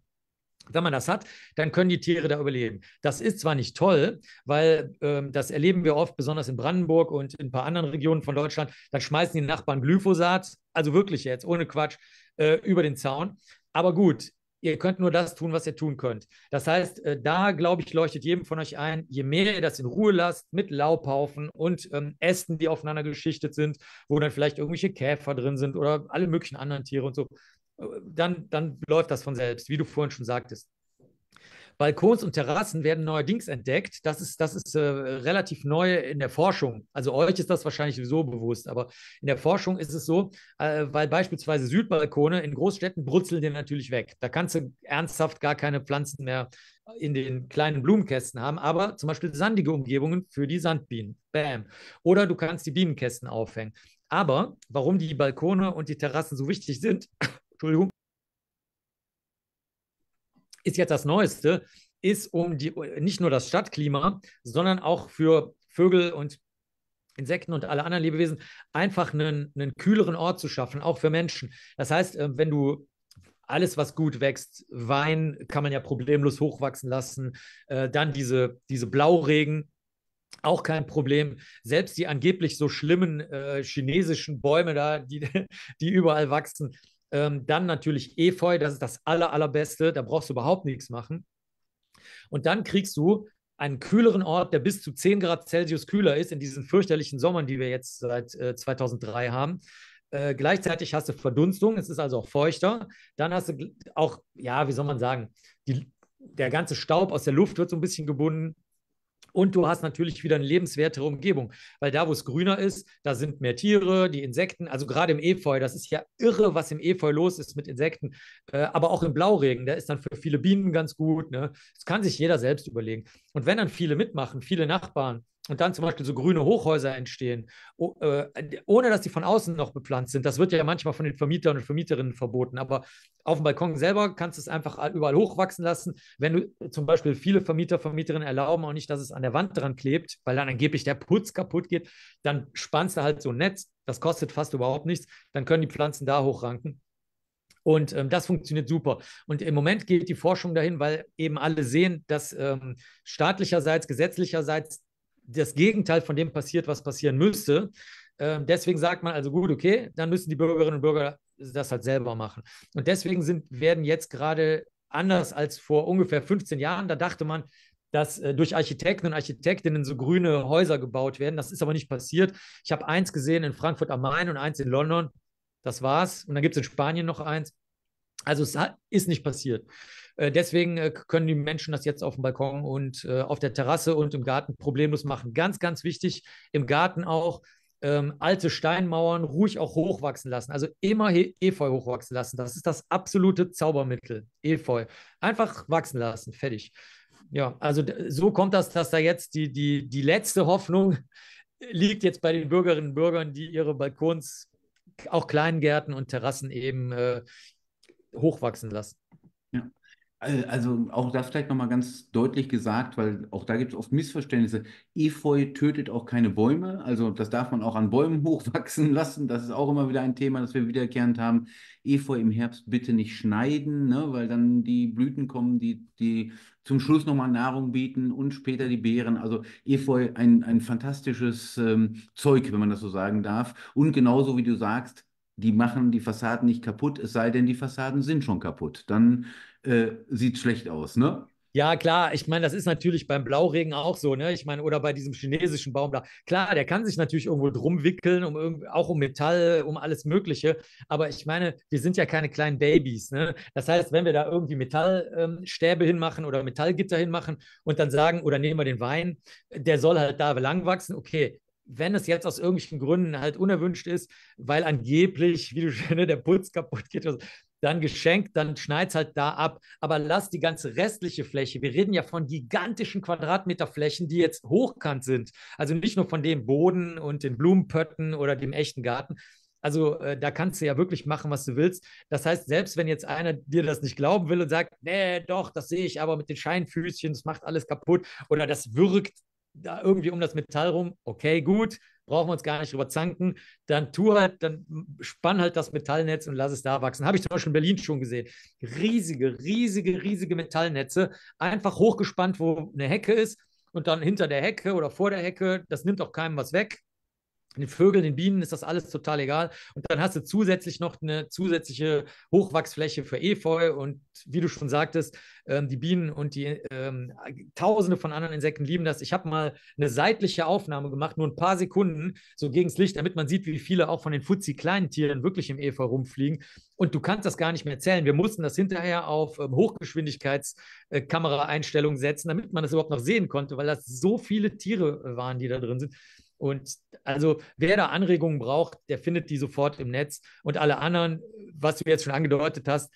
Wenn man das hat, dann können die Tiere da überleben. Das ist zwar nicht toll, weil ähm, das erleben wir oft, besonders in Brandenburg und in ein paar anderen Regionen von Deutschland, dann schmeißen die Nachbarn Glyphosat, also wirklich jetzt, ohne Quatsch, äh, über den Zaun. Aber gut, ihr könnt nur das tun, was ihr tun könnt. Das heißt, äh, da, glaube ich, leuchtet jedem von euch ein, je mehr ihr das in Ruhe lasst mit Laubhaufen und ähm, Ästen, die aufeinander geschichtet sind, wo dann vielleicht irgendwelche Käfer drin sind oder alle möglichen anderen Tiere und so, äh, dann, dann läuft das von selbst, wie du vorhin schon sagtest. Balkons und Terrassen werden neuerdings entdeckt. Das ist, das ist äh, relativ neu in der Forschung. Also euch ist das wahrscheinlich sowieso bewusst, aber in der Forschung ist es so, äh, weil beispielsweise Südbalkone in Großstädten brutzeln dir natürlich weg. Da kannst du ernsthaft gar keine Pflanzen mehr in den kleinen Blumenkästen haben, aber zum Beispiel sandige Umgebungen für die Sandbienen. Bam. Oder du kannst die Bienenkästen aufhängen. Aber warum die Balkone und die Terrassen so wichtig sind, Entschuldigung, ist jetzt das Neueste, ist um die, nicht nur das Stadtklima, sondern auch für Vögel und Insekten und alle anderen Lebewesen einfach einen, einen kühleren Ort zu schaffen, auch für Menschen. Das heißt, äh, wenn du alles, was gut wächst, Wein kann man ja problemlos hochwachsen lassen, äh, dann diese, diese Blauregen, auch kein Problem. Selbst die angeblich so schlimmen äh, chinesischen Bäume da, die, die überall wachsen, ähm, dann natürlich Efeu, das ist das aller, allerbeste, da brauchst du überhaupt nichts machen. Und dann kriegst du einen kühleren Ort, der bis zu 10 Grad Celsius kühler ist in diesen fürchterlichen Sommern, die wir jetzt seit äh, 2003 haben. Äh, gleichzeitig hast du Verdunstung, es ist also auch feuchter. Dann hast du auch, ja, wie soll man sagen, die, der ganze Staub aus der Luft wird so ein bisschen gebunden. Und du hast natürlich wieder eine lebenswertere Umgebung, weil da, wo es grüner ist, da sind mehr Tiere, die Insekten, also gerade im Efeu, das ist ja irre, was im Efeu los ist mit Insekten, äh, aber auch im Blauregen, der ist dann für viele Bienen ganz gut. Ne? Das kann sich jeder selbst überlegen. Und wenn dann viele mitmachen, viele Nachbarn, und dann zum Beispiel so grüne Hochhäuser entstehen, äh, ohne dass die von außen noch bepflanzt sind. Das wird ja manchmal von den Vermietern und Vermieterinnen verboten, aber auf dem Balkon selber kannst du es einfach überall hochwachsen lassen. Wenn du äh, zum Beispiel viele Vermieter, Vermieterinnen erlauben auch nicht, dass es an der Wand dran klebt, weil dann angeblich der Putz kaputt geht, dann spannst du halt so ein Netz, das kostet fast überhaupt nichts, dann können die Pflanzen da hochranken. Und ähm, das funktioniert super. Und im Moment geht die Forschung dahin, weil eben alle sehen, dass ähm, staatlicherseits, gesetzlicherseits das Gegenteil von dem passiert, was passieren müsste. Ähm, deswegen sagt man also gut, okay, dann müssen die Bürgerinnen und Bürger das halt selber machen. Und deswegen sind, werden jetzt gerade anders als vor ungefähr 15 Jahren, da dachte man, dass äh, durch Architekten und Architektinnen so grüne Häuser gebaut werden. Das ist aber nicht passiert. Ich habe eins gesehen in Frankfurt am Main und eins in London. Das war's. Und dann gibt es in Spanien noch eins. Also es ist nicht passiert. Äh, deswegen äh, können die Menschen das jetzt auf dem Balkon und äh, auf der Terrasse und im Garten problemlos machen. Ganz, ganz wichtig, im Garten auch ähm, alte Steinmauern ruhig auch hochwachsen lassen. Also immer He Efeu hochwachsen lassen. Das ist das absolute Zaubermittel. Efeu. Einfach wachsen lassen. Fertig. Ja, also so kommt das, dass da jetzt die, die, die letzte Hoffnung liegt jetzt bei den Bürgerinnen und Bürgern, die ihre Balkons, auch Kleingärten und Terrassen eben äh, hochwachsen lassen. Also auch das vielleicht nochmal ganz deutlich gesagt, weil auch da gibt es oft Missverständnisse. Efeu tötet auch keine Bäume, also das darf man auch an Bäumen hochwachsen lassen. Das ist auch immer wieder ein Thema, das wir wiederkehrend haben. Efeu im Herbst bitte nicht schneiden, ne? weil dann die Blüten kommen, die, die zum Schluss nochmal Nahrung bieten und später die Beeren. Also Efeu ein, ein fantastisches ähm, Zeug, wenn man das so sagen darf. Und genauso wie du sagst, die machen die Fassaden nicht kaputt, es sei denn, die Fassaden sind schon kaputt. Dann äh, sieht schlecht aus, ne? Ja, klar, ich meine, das ist natürlich beim Blauregen auch so, ne? Ich meine, oder bei diesem chinesischen Baum da. Klar, der kann sich natürlich irgendwo drum wickeln, um auch um Metall, um alles Mögliche. Aber ich meine, wir sind ja keine kleinen Babys, ne? Das heißt, wenn wir da irgendwie Metallstäbe ähm, hinmachen oder Metallgitter hinmachen und dann sagen, oder nehmen wir den Wein, der soll halt da lang wachsen, okay, wenn es jetzt aus irgendwelchen Gründen halt unerwünscht ist, weil angeblich, wie du schon, ne, der Putz kaputt geht, dann geschenkt, dann schneid es halt da ab. Aber lass die ganze restliche Fläche, wir reden ja von gigantischen Quadratmeterflächen, die jetzt hochkant sind. Also nicht nur von dem Boden und den Blumenpötten oder dem echten Garten. Also äh, da kannst du ja wirklich machen, was du willst. Das heißt, selbst wenn jetzt einer dir das nicht glauben will und sagt, nee, doch, das sehe ich aber mit den Scheinfüßchen, das macht alles kaputt oder das wirkt da irgendwie um das Metall rum, okay, gut, brauchen wir uns gar nicht drüber zanken, dann tu halt, dann spann halt das Metallnetz und lass es da wachsen. Habe ich zum Beispiel in Berlin schon gesehen. Riesige, riesige, riesige Metallnetze, einfach hochgespannt, wo eine Hecke ist und dann hinter der Hecke oder vor der Hecke, das nimmt auch keinem was weg den Vögeln, den Bienen ist das alles total egal. Und dann hast du zusätzlich noch eine zusätzliche Hochwachsfläche für Efeu. Und wie du schon sagtest, ähm, die Bienen und die ähm, Tausende von anderen Insekten lieben das. Ich habe mal eine seitliche Aufnahme gemacht, nur ein paar Sekunden, so gegen das Licht, damit man sieht, wie viele auch von den Fuzzi kleinen Tieren wirklich im Efeu rumfliegen. Und du kannst das gar nicht mehr zählen. Wir mussten das hinterher auf ähm, Hochgeschwindigkeitskameraeinstellungen äh, setzen, damit man das überhaupt noch sehen konnte, weil das so viele Tiere äh, waren, die da drin sind. Und also wer da Anregungen braucht, der findet die sofort im Netz. Und alle anderen, was du jetzt schon angedeutet hast,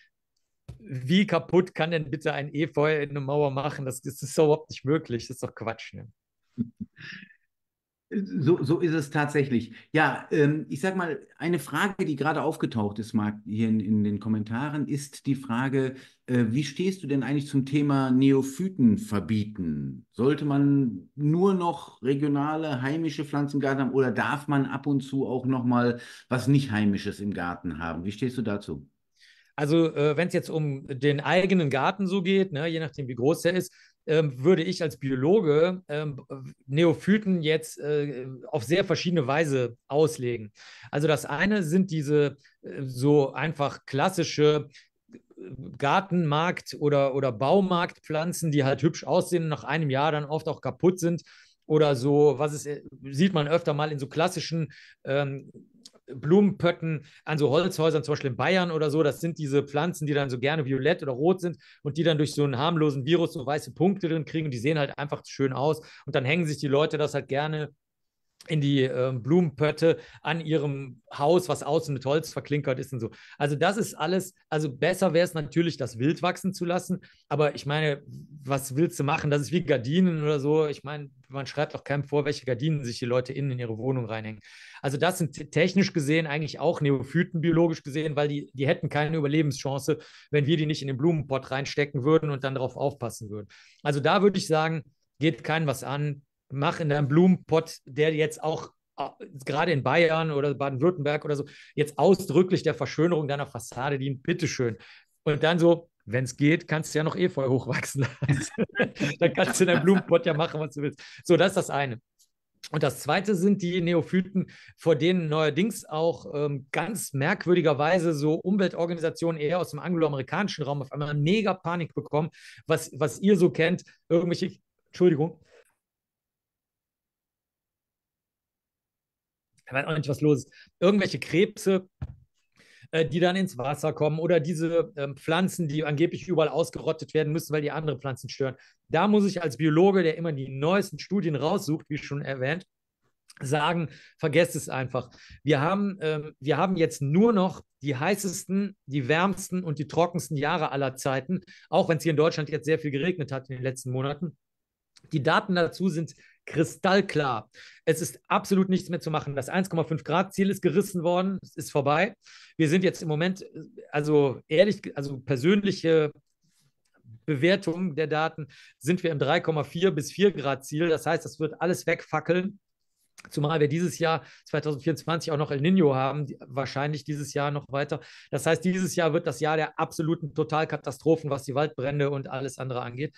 wie kaputt kann denn bitte ein Efeu eine Mauer machen? Das, das ist so überhaupt nicht möglich. Das ist doch Quatsch. Ne? So, so ist es tatsächlich. Ja, ähm, ich sag mal, eine Frage, die gerade aufgetaucht ist, Marc, hier in, in den Kommentaren, ist die Frage, äh, wie stehst du denn eigentlich zum Thema Neophyten verbieten? Sollte man nur noch regionale, heimische Pflanzen im Garten haben oder darf man ab und zu auch nochmal was nicht heimisches im Garten haben? Wie stehst du dazu? Also, äh, wenn es jetzt um den eigenen Garten so geht, ne, je nachdem, wie groß der ist, ähm, würde ich als Biologe ähm, äh, Neophyten jetzt äh, auf sehr verschiedene Weise auslegen. Also das eine sind diese äh, so einfach klassische äh, Gartenmarkt- oder, oder Baumarktpflanzen, die halt hübsch aussehen und nach einem Jahr dann oft auch kaputt sind. Oder so, was ist, äh, sieht man öfter mal in so klassischen ähm, Blumenpötten an so Holzhäusern, zum Beispiel in Bayern oder so. Das sind diese Pflanzen, die dann so gerne violett oder rot sind und die dann durch so einen harmlosen Virus so weiße Punkte drin kriegen. Und die sehen halt einfach schön aus. Und dann hängen sich die Leute das halt gerne in die äh, Blumenpötte an ihrem Haus, was außen mit Holz verklinkert ist und so. Also das ist alles, also besser wäre es natürlich, das wild wachsen zu lassen, aber ich meine, was willst du machen? Das ist wie Gardinen oder so. Ich meine, man schreibt doch keinem vor, welche Gardinen sich die Leute innen in ihre Wohnung reinhängen. Also das sind technisch gesehen eigentlich auch Neophyten biologisch gesehen, weil die, die hätten keine Überlebenschance, wenn wir die nicht in den Blumenpott reinstecken würden und dann darauf aufpassen würden. Also da würde ich sagen, geht keinem was an, mach in deinem Blumenpott, der jetzt auch äh, gerade in Bayern oder Baden-Württemberg oder so, jetzt ausdrücklich der Verschönerung deiner Fassade dient, bitteschön. Und dann so, wenn es geht, kannst du ja noch Efeu hochwachsen lassen. dann kannst du in deinem Blumenpott ja machen, was du willst. So, das ist das eine. Und das zweite sind die Neophyten, vor denen neuerdings auch ähm, ganz merkwürdigerweise so Umweltorganisationen eher aus dem angloamerikanischen Raum auf einmal mega Panik bekommen, was, was ihr so kennt, irgendwelche, Entschuldigung, ich halt weiß auch nicht, was los ist, irgendwelche Krebse, äh, die dann ins Wasser kommen oder diese ähm, Pflanzen, die angeblich überall ausgerottet werden müssen, weil die andere Pflanzen stören. Da muss ich als Biologe, der immer die neuesten Studien raussucht, wie schon erwähnt, sagen, vergesst es einfach. Wir haben, ähm, wir haben jetzt nur noch die heißesten, die wärmsten und die trockensten Jahre aller Zeiten, auch wenn es hier in Deutschland jetzt sehr viel geregnet hat in den letzten Monaten. Die Daten dazu sind kristallklar. Es ist absolut nichts mehr zu machen. Das 1,5 Grad Ziel ist gerissen worden, es ist vorbei. Wir sind jetzt im Moment, also ehrlich, also persönliche Bewertung der Daten, sind wir im 3,4 bis 4 Grad Ziel. Das heißt, das wird alles wegfackeln. Zumal wir dieses Jahr 2024 auch noch El Nino haben, wahrscheinlich dieses Jahr noch weiter. Das heißt, dieses Jahr wird das Jahr der absoluten Totalkatastrophen, was die Waldbrände und alles andere angeht.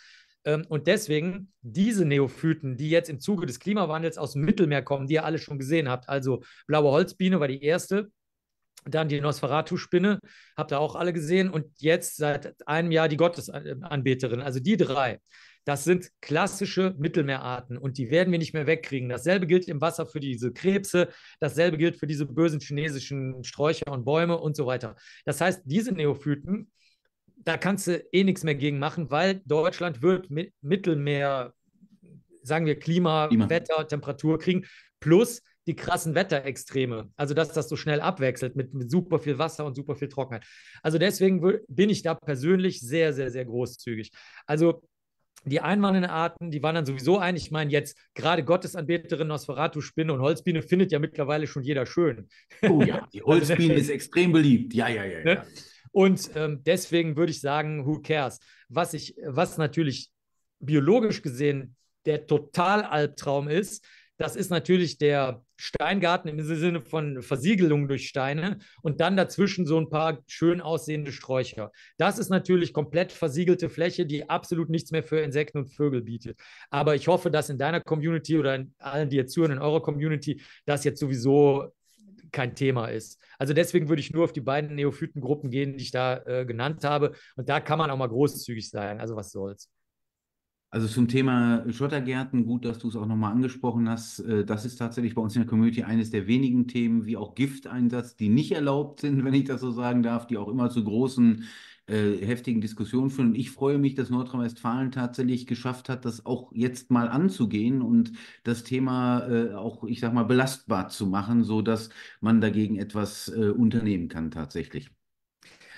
Ähm, und deswegen diese Neophyten, die jetzt im Zuge des Klimawandels aus dem Mittelmeer kommen, die ihr alle schon gesehen habt, also blaue Holzbiene war die erste, dann die Nosferatu-Spinne, habt ihr auch alle gesehen, und jetzt seit einem Jahr die Gottesanbeterin, also die drei. Das sind klassische Mittelmeerarten und die werden wir nicht mehr wegkriegen. Dasselbe gilt im Wasser für diese Krebse, dasselbe gilt für diese bösen chinesischen Sträucher und Bäume und so weiter. Das heißt, diese Neophyten da kannst du eh nichts mehr gegen machen, weil Deutschland wird mit Mittelmeer, sagen wir Klima, Klima, Wetter, Temperatur kriegen, plus die krassen Wetterextreme. Also, dass das so schnell abwechselt mit, mit super viel Wasser und super viel Trockenheit. Also, deswegen bin ich da persönlich sehr, sehr, sehr großzügig. Also, die einwandernden Arten, die wandern sowieso ein. Ich meine, jetzt gerade Gottesanbeterin, Nosferatu, Spinne und Holzbiene findet ja mittlerweile schon jeder schön. Oh ja, die also, Holzbiene ist extrem beliebt. Ja, ja, ja. ja. Ne? Und ähm, deswegen würde ich sagen, who cares? Was, ich, was natürlich biologisch gesehen der Totalalbtraum ist, das ist natürlich der Steingarten im Sinne von Versiegelung durch Steine und dann dazwischen so ein paar schön aussehende Sträucher. Das ist natürlich komplett versiegelte Fläche, die absolut nichts mehr für Insekten und Vögel bietet. Aber ich hoffe, dass in deiner Community oder in allen, die jetzt zuhören, in eurer Community, das jetzt sowieso kein Thema ist. Also deswegen würde ich nur auf die beiden Neophytengruppen gehen, die ich da äh, genannt habe. Und da kann man auch mal großzügig sein. Also was soll's. Also zum Thema Schottergärten, gut, dass du es auch nochmal angesprochen hast. Äh, das ist tatsächlich bei uns in der Community eines der wenigen Themen, wie auch Gifteinsatz, die nicht erlaubt sind, wenn ich das so sagen darf, die auch immer zu großen äh, heftigen Diskussionen führen. Und ich freue mich, dass Nordrhein-Westfalen tatsächlich geschafft hat, das auch jetzt mal anzugehen und das Thema äh, auch, ich sag mal, belastbar zu machen, sodass man dagegen etwas äh, unternehmen kann tatsächlich.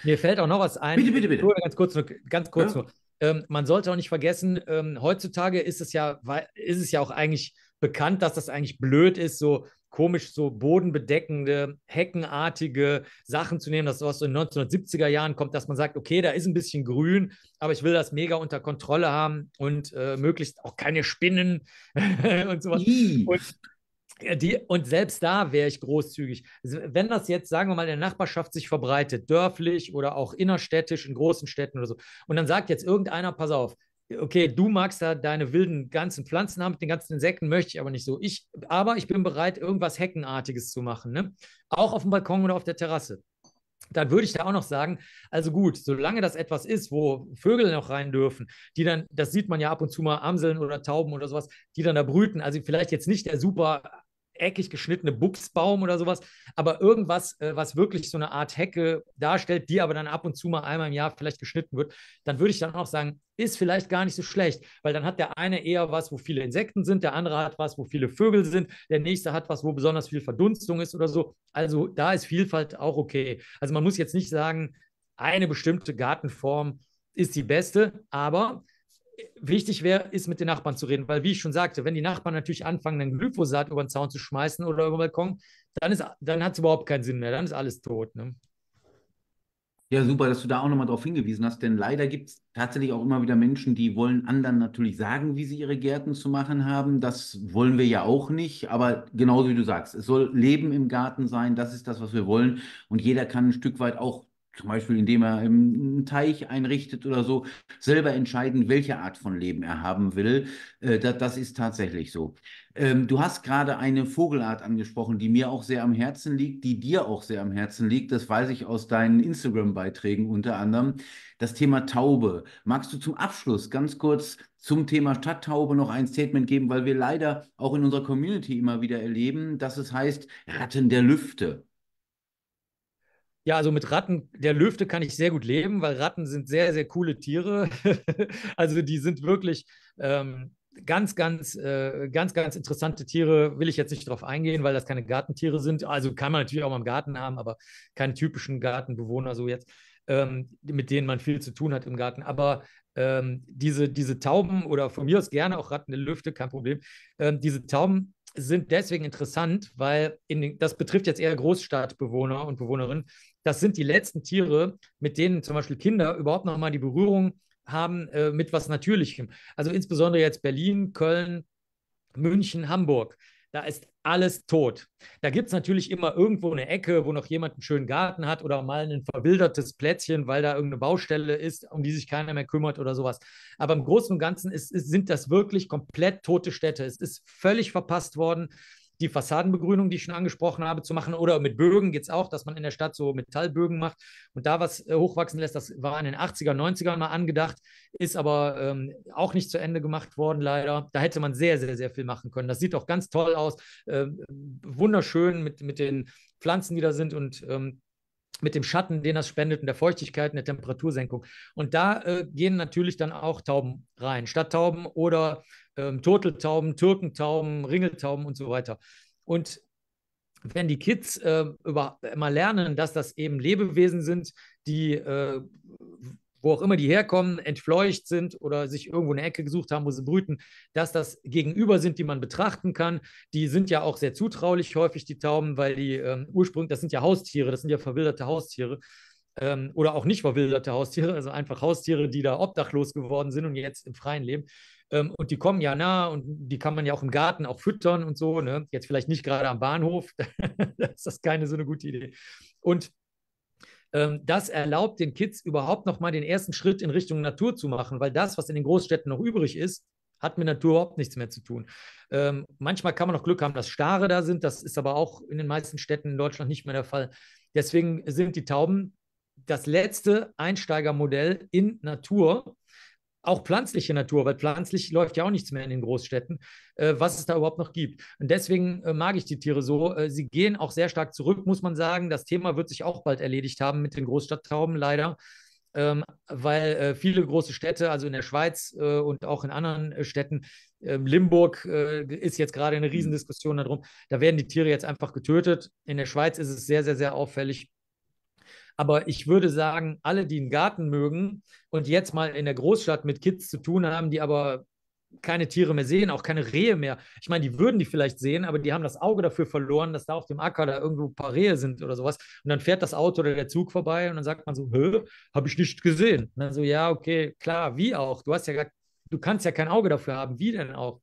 Mir fällt auch noch was ein. Bitte, bitte, bitte. ganz kurz, nur, ganz kurz ja? nur. Ähm, man sollte auch nicht vergessen, ähm, heutzutage ist es ja, ist es ja auch eigentlich bekannt, dass das eigentlich blöd ist, so komisch so bodenbedeckende, heckenartige Sachen zu nehmen, das was so in den 1970er Jahren kommt, dass man sagt, okay, da ist ein bisschen grün, aber ich will das mega unter Kontrolle haben und äh, möglichst auch keine Spinnen und sowas. Und, äh, die, und selbst da wäre ich großzügig. Wenn das jetzt, sagen wir mal, in der Nachbarschaft sich verbreitet, dörflich oder auch innerstädtisch, in großen Städten oder so, und dann sagt jetzt irgendeiner, pass auf, okay, du magst da deine wilden ganzen Pflanzen haben, mit den ganzen Insekten möchte ich aber nicht so. Ich, aber ich bin bereit, irgendwas Heckenartiges zu machen, ne? auch auf dem Balkon oder auf der Terrasse. Dann würde ich da auch noch sagen, also gut, solange das etwas ist, wo Vögel noch rein dürfen, die dann, das sieht man ja ab und zu mal, Amseln oder Tauben oder sowas, die dann da brüten, also vielleicht jetzt nicht der super eckig geschnittene Buchsbaum oder sowas, aber irgendwas, äh, was wirklich so eine Art Hecke darstellt, die aber dann ab und zu mal einmal im Jahr vielleicht geschnitten wird, dann würde ich dann auch sagen, ist vielleicht gar nicht so schlecht, weil dann hat der eine eher was, wo viele Insekten sind, der andere hat was, wo viele Vögel sind, der nächste hat was, wo besonders viel Verdunstung ist oder so. Also da ist Vielfalt auch okay. Also man muss jetzt nicht sagen, eine bestimmte Gartenform ist die beste, aber wichtig wäre, ist mit den Nachbarn zu reden, weil wie ich schon sagte, wenn die Nachbarn natürlich anfangen, dann Glyphosat über den Zaun zu schmeißen oder über den Balkon, dann, dann hat es überhaupt keinen Sinn mehr, dann ist alles tot. Ne? Ja, super, dass du da auch nochmal darauf hingewiesen hast, denn leider gibt es tatsächlich auch immer wieder Menschen, die wollen anderen natürlich sagen, wie sie ihre Gärten zu machen haben. Das wollen wir ja auch nicht, aber genauso wie du sagst, es soll Leben im Garten sein, das ist das, was wir wollen. Und jeder kann ein Stück weit auch zum Beispiel indem er einen Teich einrichtet oder so, selber entscheiden, welche Art von Leben er haben will. Äh, das, ist tatsächlich so. Ähm, du hast gerade eine Vogelart angesprochen, die mir auch sehr am Herzen liegt, die dir auch sehr am Herzen liegt. Das weiß ich aus deinen Instagram-Beiträgen unter anderem. Das Thema Taube. Magst du zum Abschluss ganz kurz zum Thema Stadttaube noch ein Statement geben, weil wir leider auch in unserer Community immer wieder erleben, dass es heißt Ratten der Lüfte. Ja, also mit Ratten, der Lüfte kann ich sehr gut leben, weil Ratten sind sehr, sehr coole Tiere. also die sind wirklich ähm, ganz, ganz, äh, ganz, ganz interessante Tiere. Will ich jetzt nicht drauf eingehen, weil das keine Gartentiere sind. Also kann man natürlich auch mal im Garten haben, aber keine typischen Gartenbewohner so jetzt, ähm, mit denen man viel zu tun hat im Garten. Aber ähm, diese, diese Tauben oder von mir aus gerne auch Ratten in Lüfte, kein Problem. Ähm, diese Tauben sind deswegen interessant, weil den, das betrifft jetzt eher Großstadtbewohner und Bewohnerinnen. Das sind die letzten Tiere, mit denen zum Beispiel Kinder überhaupt noch mal die Berührung haben äh, mit was Natürlichem. Also insbesondere jetzt Berlin, Köln, München, Hamburg. Da ist alles tot. Da gibt es natürlich immer irgendwo eine Ecke, wo noch jemand einen schönen Garten hat oder mal ein verwildertes Plätzchen, weil da irgendeine Baustelle ist, um die sich keiner mehr kümmert oder sowas. Aber im Großen und Ganzen ist, ist, sind das wirklich komplett tote Städte. Es ist völlig verpasst worden die Fassadenbegrünung, die ich schon angesprochen habe, zu machen. Oder mit Bögen geht es auch, dass man in der Stadt so Metallbögen macht und da was äh, hochwachsen lässt. Das war in den 80er, 90ern mal angedacht, ist aber ähm, auch nicht zu Ende gemacht worden, leider. Da hätte man sehr, sehr, sehr viel machen können. Das sieht auch ganz toll aus. Äh, wunderschön mit, mit den Pflanzen, die da sind und ähm, mit dem Schatten, den das spendet und der Feuchtigkeit und der Temperatursenkung. Und da äh, gehen natürlich dann auch Tauben rein, Stadttauben oder ähm, Turteltauben, Türkentauben, Ringeltauben und so weiter. Und wenn die Kids äh, über, immer lernen, dass das eben Lebewesen sind, die äh, wo auch immer die herkommen, entfleucht sind oder sich irgendwo eine Ecke gesucht haben, wo sie brüten, dass das Gegenüber sind, die man betrachten kann. Die sind ja auch sehr zutraulich häufig, die Tauben, weil die ähm, ursprünglich, das sind ja Haustiere, das sind ja verwilderte Haustiere ähm, oder auch nicht verwilderte Haustiere, also einfach Haustiere, die da obdachlos geworden sind und jetzt im Freien leben. Ähm, und die kommen ja nah und die kann man ja auch im Garten auch füttern und so. Ne? Jetzt vielleicht nicht gerade am Bahnhof, da ist das keine so eine gute Idee. Und ähm, das erlaubt den Kids überhaupt noch mal den ersten Schritt in Richtung Natur zu machen, weil das, was in den Großstädten noch übrig ist, hat mit Natur überhaupt nichts mehr zu tun. Ähm, manchmal kann man noch Glück haben, dass Stare da sind. Das ist aber auch in den meisten Städten in Deutschland nicht mehr der Fall. Deswegen sind die Tauben das letzte Einsteigermodell in Natur auch pflanzliche Natur, weil pflanzlich läuft ja auch nichts mehr in den Großstädten, äh, was es da überhaupt noch gibt. Und deswegen äh, mag ich die Tiere so. Äh, sie gehen auch sehr stark zurück, muss man sagen. Das Thema wird sich auch bald erledigt haben mit den Großstadttrauben, leider. Ähm, weil äh, viele große Städte, also in der Schweiz äh, und auch in anderen äh, Städten, ähm, Limburg ist jetzt gerade eine Riesendiskussion darum, da werden die Tiere jetzt einfach getötet. In der Schweiz ist es sehr, sehr, sehr auffällig aber ich würde sagen, alle, die einen Garten mögen und jetzt mal in der Großstadt mit Kids zu tun haben, die aber keine Tiere mehr sehen, auch keine Rehe mehr. Ich meine, die würden die vielleicht sehen, aber die haben das Auge dafür verloren, dass da auf dem Acker da irgendwo ein paar Rehe sind oder sowas. Und dann fährt das Auto oder der Zug vorbei und dann sagt man so, hä, habe ich nicht gesehen. Und dann so, ja, okay, klar, wie auch? Du hast ja gar, du kannst ja kein Auge dafür haben, wie denn auch?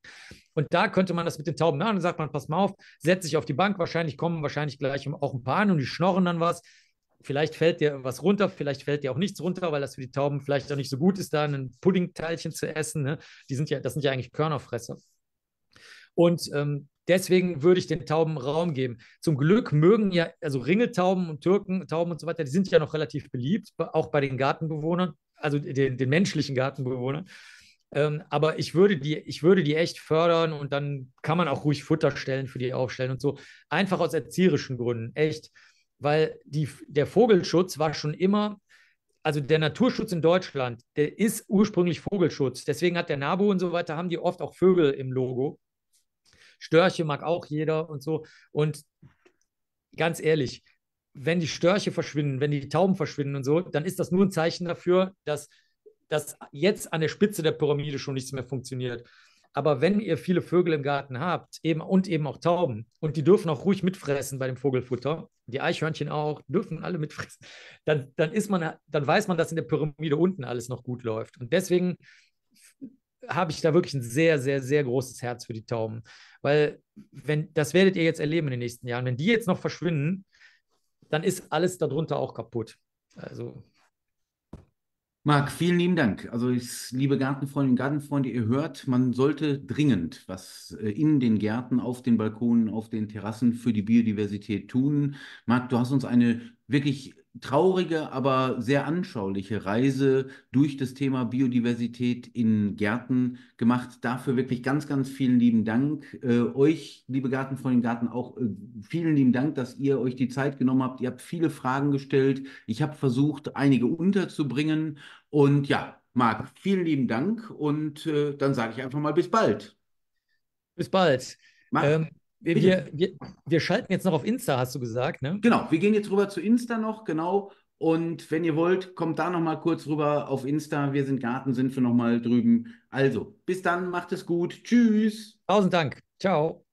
Und da könnte man das mit den Tauben machen. Dann sagt man, pass mal auf, setz dich auf die Bank, wahrscheinlich kommen wahrscheinlich gleich auch ein paar an und die schnorren dann was. Vielleicht fällt dir was runter, vielleicht fällt dir auch nichts runter, weil das für die Tauben vielleicht auch nicht so gut ist, da ein Puddingteilchen zu essen. Ne? Die sind ja, das sind ja eigentlich Körnerfresser. Und ähm, deswegen würde ich den Tauben Raum geben. Zum Glück mögen ja, also Ringeltauben und Türkentauben und so weiter, die sind ja noch relativ beliebt, auch bei den Gartenbewohnern, also den, den menschlichen Gartenbewohnern. Ähm, aber ich würde, die, ich würde die echt fördern und dann kann man auch ruhig Futter stellen für die aufstellen und so. Einfach aus erzieherischen Gründen. Echt weil die, der Vogelschutz war schon immer, also der Naturschutz in Deutschland, der ist ursprünglich Vogelschutz. Deswegen hat der NABU und so weiter, haben die oft auch Vögel im Logo. Störche mag auch jeder und so. Und ganz ehrlich, wenn die Störche verschwinden, wenn die Tauben verschwinden und so, dann ist das nur ein Zeichen dafür, dass, dass jetzt an der Spitze der Pyramide schon nichts mehr funktioniert. Aber wenn ihr viele Vögel im Garten habt eben, und eben auch Tauben und die dürfen auch ruhig mitfressen bei dem Vogelfutter, die Eichhörnchen auch, dürfen alle mitfressen, dann, dann, ist man, dann weiß man, dass in der Pyramide unten alles noch gut läuft. Und deswegen habe ich da wirklich ein sehr, sehr, sehr großes Herz für die Tauben. Weil, wenn, das werdet ihr jetzt erleben in den nächsten Jahren. Wenn die jetzt noch verschwinden, dann ist alles darunter auch kaputt. Also Marc, vielen lieben Dank. Also ich, liebe Gartenfreundinnen und Gartenfreunde, ihr hört, man sollte dringend was äh, in den Gärten, auf den Balkonen, auf den Terrassen für die Biodiversität tun. Marc, du hast uns eine wirklich traurige, aber sehr anschauliche Reise durch das Thema Biodiversität in Gärten gemacht. Dafür wirklich ganz, ganz vielen lieben Dank. Äh, euch, liebe Gartenfreunde Garten, auch äh, vielen lieben Dank, dass ihr euch die Zeit genommen habt. Ihr habt viele Fragen gestellt. Ich habe versucht, einige unterzubringen. Und ja, Marc, vielen lieben Dank. Und äh, dann sage ich einfach mal bis bald. Bis bald. Marc. Ähm wir, wir, wir, wir, schalten jetzt noch auf Insta, hast du gesagt, ne? Genau, wir gehen jetzt rüber zu Insta noch, genau. Und wenn ihr wollt, kommt da nochmal kurz rüber auf Insta. Wir sind Gartensinfe nochmal drüben. Also, bis dann, macht es gut. Tschüss. Tausend Dank. Ciao.